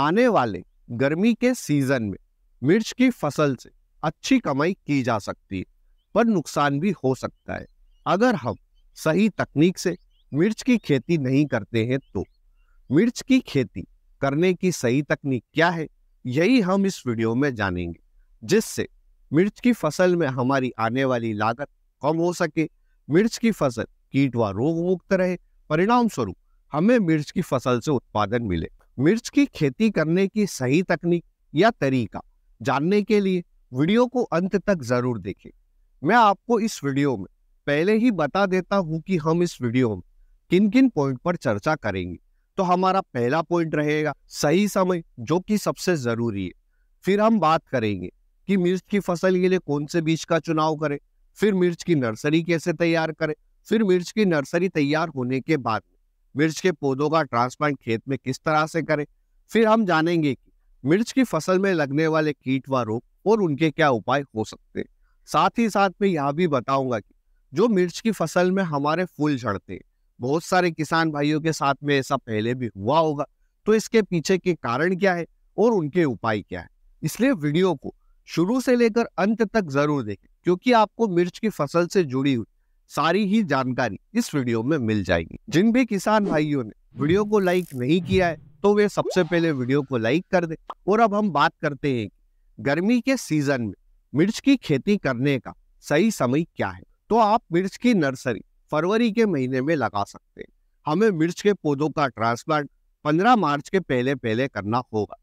आने वाले गर्मी के सीजन में मिर्च की फसल से अच्छी कमाई की जा सकती है पर नुकसान भी हो सकता है अगर हम सही तकनीक से मिर्च की खेती नहीं करते हैं तो मिर्च की खेती करने की सही तकनीक क्या है यही हम इस वीडियो में जानेंगे जिससे मिर्च की फसल में हमारी आने वाली लागत कम हो सके मिर्च की फसल कीट व रोग मुक्त रहे परिणाम स्वरूप हमें मिर्च की फसल से उत्पादन मिले मिर्च की खेती करने की सही तकनीक या तरीका जानने के लिए वीडियो को अंत तक जरूर देखें मैं आपको इस वीडियो में पहले ही बता देता हूं कि हम इस वीडियो में किन किन पॉइंट पर चर्चा करेंगे तो हमारा पहला पॉइंट रहेगा सही समय जो कि सबसे जरूरी है फिर हम बात करेंगे कि मिर्च की फसल के लिए कौन से बीज का चुनाव करें फिर मिर्च की नर्सरी कैसे तैयार करें फिर मिर्च की नर्सरी तैयार होने के बाद मिर्च के पौधों का ट्रांसप्लांट खेत में किस तरह से करें फिर हम जानेंगे कि मिर्च की फसल में लगने वाले कीट व रोग और उनके क्या उपाय हो सकते हैं साथ ही साथ मैं यह भी बताऊंगा कि जो मिर्च की फसल में हमारे फूल झड़ते हैं बहुत सारे किसान भाइयों के साथ में ऐसा पहले भी हुआ होगा तो इसके पीछे के कारण क्या है और उनके उपाय क्या है इसलिए वीडियो को शुरू से लेकर अंत तक जरूर देखें क्योंकि आपको मिर्च की फसल से जुड़ी हुई सारी ही जानकारी इस वीडियो में मिल जाएगी जिन भी किसान भाइयों ने वीडियो को लाइक नहीं किया है तो वे सबसे पहले वीडियो को लाइक कर दे और अब हम बात करते हैं गर्मी के सीजन में मिर्च की खेती करने का सही समय क्या है तो आप मिर्च की नर्सरी फरवरी के महीने में लगा सकते हैं हमें मिर्च के पौधों का ट्रांसप्लांट 15 मार्च के पहले पहले करना होगा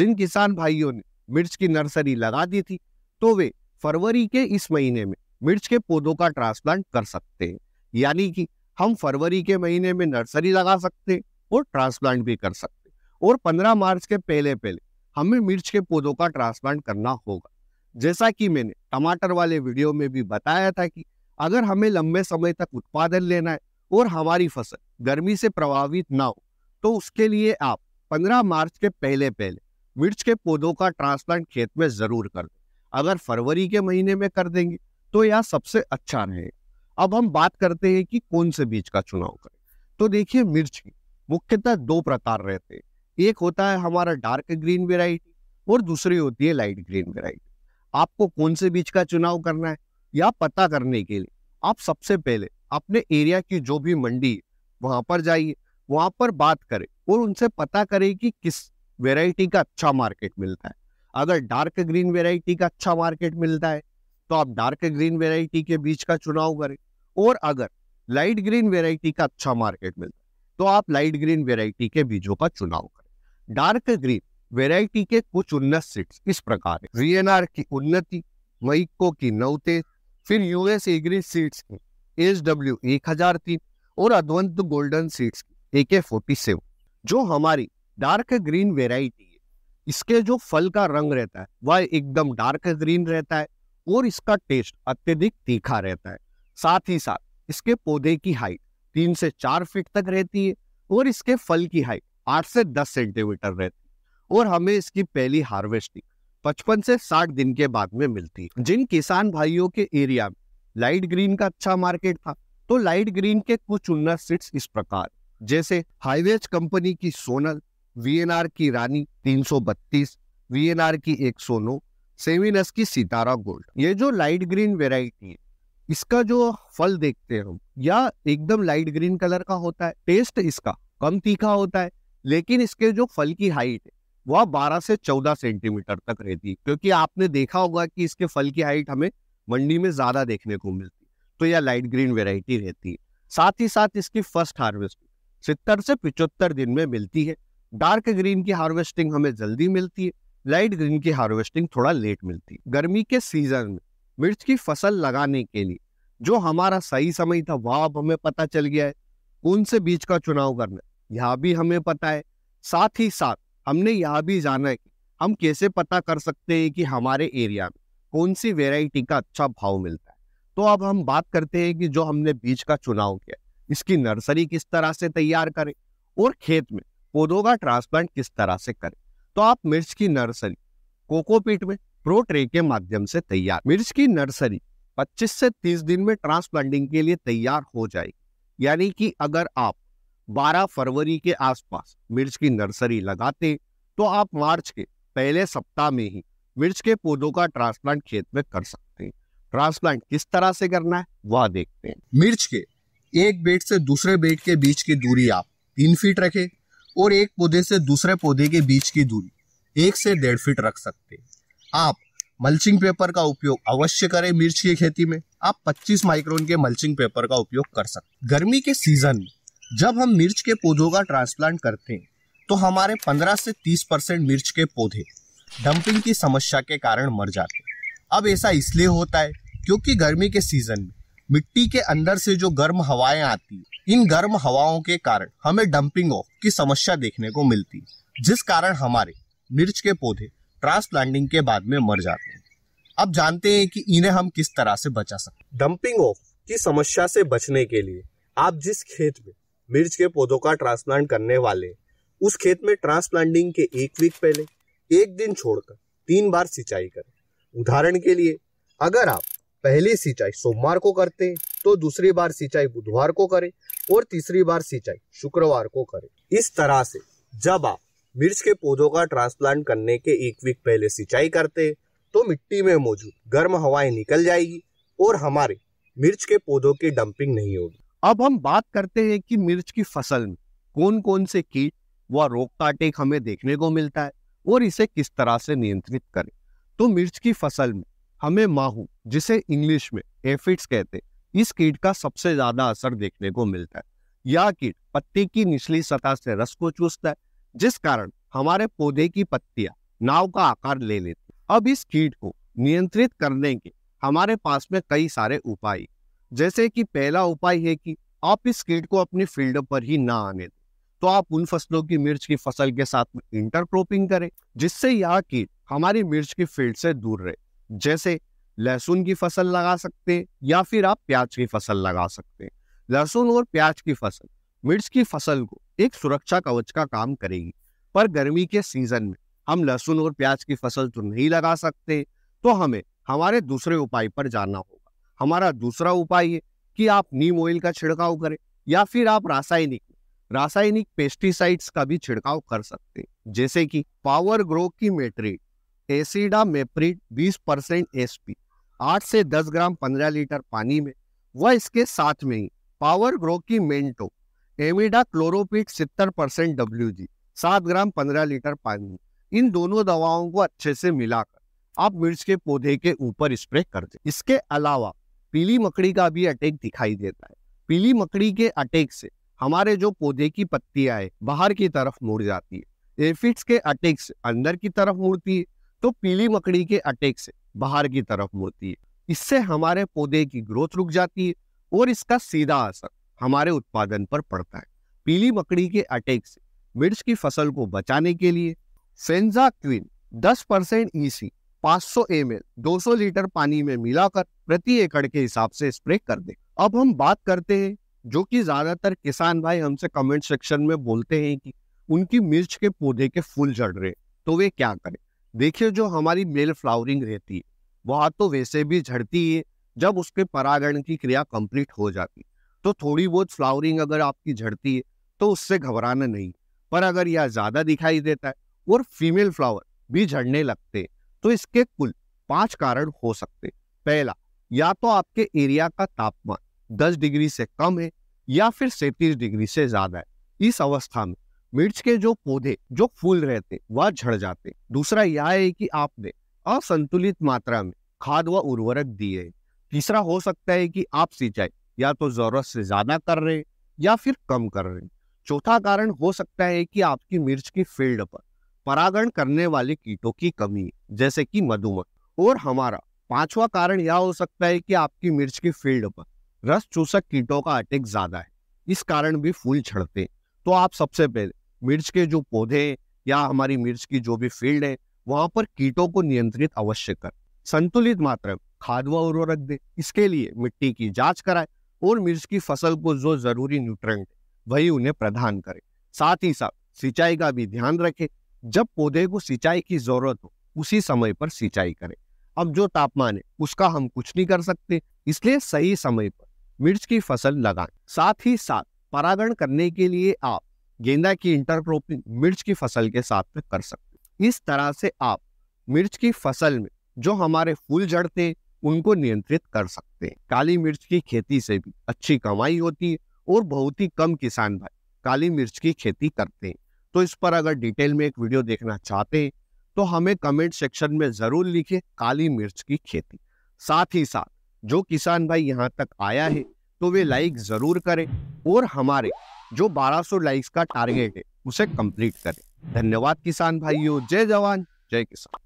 जिन किसान भाइयों ने मिर्च की नर्सरी लगा दी थी तो वे फरवरी के इस महीने में मिर्च के पौधों का ट्रांसप्लांट कर सकते हैं यानी कि हम फरवरी के महीने में नर्सरी लगा सकते हैं और ट्रांसप्लांट भी कर सकते और 15 मार्च के पहले पहले हमें मिर्च के पौधों का ट्रांसप्लांट करना होगा जैसा कि मैंने टमाटर वाले वीडियो में भी बताया था कि अगर हमें लंबे समय तक उत्पादन लेना है और हमारी फसल गर्मी से प्रभावित ना हो तो उसके लिए आप 15 मार्च के पहले पहले मिर्च के पौधों का ट्रांसप्लांट खेत में जरूर कर दें अगर फरवरी के महीने में कर देंगे तो यह सबसे अच्छा रहे अब हम बात करते हैं कि कौन से बीज का चुनाव करें तो देखिए मिर्च की मुख्यतः दो प्रकार रहते हैं एक होता है हमारा डार्क ग्रीन वेराइटी और दूसरी होती है लाइट ग्रीन वेराइटी आपको कौन से बीज का चुनाव करना है या पता करने के लिए आप सबसे पहले अपने एरिया की जो भी मंडी वहां पर जाइए वहां पर बात करें और उनसे पता करें कि किस वेराइटी का अच्छा मार्केट मिलता है अगर डार्क ग्रीन वेराइटी का अच्छा मार्केट मिलता है तो आप डार्क ग्रीन वेराइटी के बीज का चुनाव करें और अगर लाइट ग्रीन वेराइटी का अच्छा मार्केट मिलता है तो आप लाइट ग्रीन वेराइटी के बीजों का चुनाव करें डार्क ग्रीन वेराइटी के कुछ उन्नत सीड्स इस प्रकार है वीएनआर की उन्नति मईको की नवते फिर यूएस एग्री सीड्स की एस डब्ल्यू एक हजार तीन और अद्वंत गोल्डन सीड्स की ए के फोर्टी सेवन जो हमारी डार्क ग्रीन वेराइटी है इसके जो फल का रंग रहता है वह एकदम डार्क ग्रीन रहता है और इसका टेस्ट अत्यधिक तीखा रहता है साथ ही साथ इसके पौधे की हाइट तीन से चार फीट तक रहती है और इसके फल की हाइट आठ से दस सेंटीमीटर रहती है और हमें इसकी पहली हार्वेस्टिंग पचपन से साठ दिन के बाद में मिलती है जिन किसान भाइयों के एरिया में लाइट ग्रीन का अच्छा मार्केट था तो लाइट ग्रीन के कुछ उन्नत सीड्स इस प्रकार जैसे हाईवेज कंपनी की सोनल वीएनआर की रानी 332, वीएनआर की 109, सेविनस की सितारा गोल्ड ये जो लाइट ग्रीन वेराइटी है इसका जो फल देखते हैं हम या एकदम लाइट ग्रीन कलर का होता है टेस्ट इसका कम तीखा होता है लेकिन इसके जो फल की हाइट है वह 12 से 14 सेंटीमीटर तक रहती है क्योंकि आपने देखा होगा कि इसके फल की हाइट हमें मंडी में ज्यादा देखने को मिलती है तो यह लाइट ग्रीन वेराइटी रहती है साथ ही साथ इसकी फर्स्ट हार्वेस्ट सितर से पिचहत्तर दिन में मिलती है डार्क ग्रीन की हार्वेस्टिंग हमें जल्दी मिलती है लाइट ग्रीन की हार्वेस्टिंग थोड़ा लेट मिलती गर्मी के सीजन में मिर्च की फसल लगाने के लिए जो हमारा सही समय था वह अब हमें पता चल गया है कौन से बीज का चुनाव करना यह भी हमें पता है साथ ही साथ हमने यह भी जाना है कि हम कैसे पता कर सकते हैं कि हमारे एरिया में कौन सी वेराइटी का अच्छा भाव मिलता है तो अब हम बात करते हैं कि जो हमने बीज का चुनाव किया इसकी नर्सरी किस तरह से तैयार करें और खेत में पौधों का ट्रांसप्लांट किस तरह से करें तो आप मिर्च की नर्सरी कोकोपीट में प्रो ट्रे के माध्यम से तैयार मिर्च की नर्सरी 25 से 30 दिन में ट्रांसप्लांटिंग के लिए तैयार हो जाएगी यानी कि अगर आप 12 फरवरी के आसपास मिर्च की नर्सरी लगाते तो आप मार्च के पहले सप्ताह में ही मिर्च के पौधों का ट्रांसप्लांट खेत में कर सकते हैं ट्रांसप्लांट किस तरह से करना है वह देखते हैं मिर्च के एक बेड से दूसरे बेड के बीच की दूरी आप तीन फीट रखें और एक पौधे से दूसरे पौधे के बीच की दूरी एक से डेढ़ फीट रख सकते हैं आप मल्चिंग पेपर का उपयोग अवश्य करें मिर्च की खेती में आप 25 माइक्रोन के मल्चिंग पेपर का उपयोग कर सकते गर्मी के सीजन में जब हम मिर्च के पौधों का ट्रांसप्लांट करते हैं तो हमारे 15 से 30 परसेंट मिर्च के पौधे डंपिंग की समस्या के कारण मर जाते हैं अब ऐसा इसलिए होता है क्योंकि गर्मी के सीजन में मिट्टी के अंदर से जो गर्म हवाएं आती इन गर्म हवाओं के कारण हमें डंपिंग ऑफ की समस्या देखने को मिलती जिस कारण हमारे मिर्च के पौधे ट्रांसप्लांटिंग के बाद में मर जाते हैं अब जानते हैं कि इन्हें हम किस तरह से बचा सकते डंपिंग ऑफ की समस्या से बचने के लिए आप जिस खेत में मिर्च के पौधों का ट्रांसप्लांट करने वाले उस खेत में ट्रांसप्लांटिंग के एक वीक पहले एक दिन छोड़कर तीन बार सिंचाई करें उदाहरण के लिए अगर आप पहली सिंचाई सोमवार को करते हैं तो दूसरी बार सिंचाई बुधवार को करें और तीसरी बार सिंचाई शुक्रवार को करें इस तरह से जब आप मिर्च के पौधों का ट्रांसप्लांट करने के एक वीक पहले सिंचाई करते हैं तो मिट्टी में मौजूद गर्म हवाएं निकल जाएगी और हमारे मिर्च के पौधों की डंपिंग नहीं होगी अब हम बात करते हैं कि मिर्च की फसल में कौन कौन से कीट व रोग काटेक हमें देखने को मिलता है और इसे किस तरह से नियंत्रित करें तो मिर्च की फसल में हमें माहू जिसे इंग्लिश में एफिड्स कहते हैं इस कीट का सबसे ज्यादा असर देखने को मिलता है यह कीट पत्ते की निचली सतह से रस को चूसता है जिस कारण हमारे पौधे की पत्तियां नाव का आकार ले लेती अब इस कीट को नियंत्रित करने के हमारे पास में कई सारे उपाय जैसे कि पहला उपाय है कि आप इस कीट को अपनी फील्ड पर ही ना आने दें तो आप उन फसलों की मिर्च की फसल के साथ में इंटरक्रोपिंग करें जिससे यह कीट हमारी मिर्च की फील्ड से दूर रहे जैसे लहसुन की फसल लगा सकते या फिर आप प्याज की फसल लगा सकते लहसुन और प्याज की फसल मिर्च की फसल को एक सुरक्षा कवच का काम करेगी पर गर्मी के सीजन में हम लहसुन और प्याज की फसल तो नहीं लगा सकते तो हमें हमारे दूसरे उपाय पर जाना होगा हमारा दूसरा उपाय है कि आप नीम ऑयल का छिड़काव करें या फिर आप रासायनिक रासायनिक पेस्टिसाइड्स का भी छिड़काव कर सकते हैं जैसे कि पावर ग्रो की मेट्रेट एसिडा मेप्रिड 20 परसेंट एस आठ से दस ग्राम पंद्रह लीटर पानी में व इसके साथ में ही पावर ग्रो की मेंटो एमिडा क्लोरोपिट सितर परसेंट डब्ल्यू जी सात ग्राम पंद्रह लीटर पानी इन दोनों दवाओं को अच्छे से मिलाकर आप मिर्च के पौधे के ऊपर स्प्रे कर दें इसके अलावा पीली मकड़ी का भी अटैक दिखाई देता है पीली मकड़ी के अटैक से हमारे जो पौधे की पत्तियां है बाहर की तरफ मुड़ जाती है एफिड्स के अटैक से अंदर की तरफ मुड़ती है तो पीली मकड़ी के अटैक से बाहर की तरफ मुड़ती है इससे हमारे पौधे की ग्रोथ रुक जाती है और इसका सीधा असर हमारे उत्पादन पर पड़ता है पीली मकड़ी के अटैक से मिर्च की फसल को बचाने के लिए सेंजा क्वीन 10 परसेंट ईसी 500 एम 200 लीटर पानी में मिलाकर प्रति एकड़ के हिसाब से स्प्रे कर दे अब हम बात करते हैं जो कि ज्यादातर किसान भाई हमसे कमेंट सेक्शन में बोलते हैं कि उनकी मिर्च के पौधे के फूल झड़ रहे तो वे क्या करें देखिए जो हमारी मेल फ्लावरिंग रहती है वह तो वैसे भी झड़ती है जब उसके परागण की क्रिया कंप्लीट हो जाती तो थोड़ी बहुत फ्लावरिंग अगर आपकी झड़ती है तो उससे घबराना नहीं पर अगर यह ज्यादा दिखाई देता है और फीमेल फ्लावर भी झड़ने लगते तो इसके कुल पांच कारण हो सकते पहला या तो आपके एरिया का तापमान 10 डिग्री से कम है या फिर सैतीस डिग्री से ज्यादा है इस अवस्था में मिर्च के जो पौधे जो फूल रहते वह झड़ जाते दूसरा यह है कि आपने असंतुलित मात्रा में खाद व उर्वरक दिए तीसरा हो सकता है कि आप सिंचाई या तो जरूरत से ज्यादा कर रहे या फिर कम कर रहे चौथा कारण हो सकता है कि आपकी मिर्च की फील्ड पर परागण करने वाले कीटों की कमी जैसे कि मधुमक्ख और हमारा पांचवा कारण यह हो सकता है कि आपकी मिर्च की फील्ड पर रस चूसक कीटों का अटैक ज्यादा है इस कारण भी फूल झड़ते तो आप सबसे पहले मिर्च के जो पौधे या हमारी मिर्च की जो भी फील्ड है वहां पर कीटों को नियंत्रित अवश्य कर संतुलित मात्रा खाद व उर्वरक दे इसके लिए मिट्टी की जांच कराए और मिर्च की फसल को जो जरूरी न्यूट्रंट वही उन्हें प्रदान करे साथ ही साथ सिंचाई का भी ध्यान रखे जब पौधे को सिंचाई की जरूरत हो उसी समय पर सिंचाई करें अब जो तापमान है उसका हम कुछ नहीं कर सकते इसलिए सही समय पर मिर्च की फसल लगाएं साथ ही साथ परागण करने के लिए आप गेंदा की इंटरक्रोपिंग मिर्च की फसल के साथ में कर सकते हैं इस तरह से आप मिर्च की फसल में जो हमारे फूल जड़ते उनको नियंत्रित कर सकते हैं काली मिर्च की खेती से भी अच्छी कमाई होती है और बहुत ही कम किसान भाई काली मिर्च की खेती करते हैं तो इस पर अगर डिटेल में एक वीडियो देखना चाहते हैं तो हमें कमेंट सेक्शन में ज़रूर लिखें काली मिर्च की खेती साथ ही साथ जो किसान भाई यहाँ तक आया है तो वे लाइक ज़रूर करें और हमारे जो 1200 लाइक्स का टारगेट है उसे कंप्लीट करें धन्यवाद किसान भाइयों जय जवान जय किसान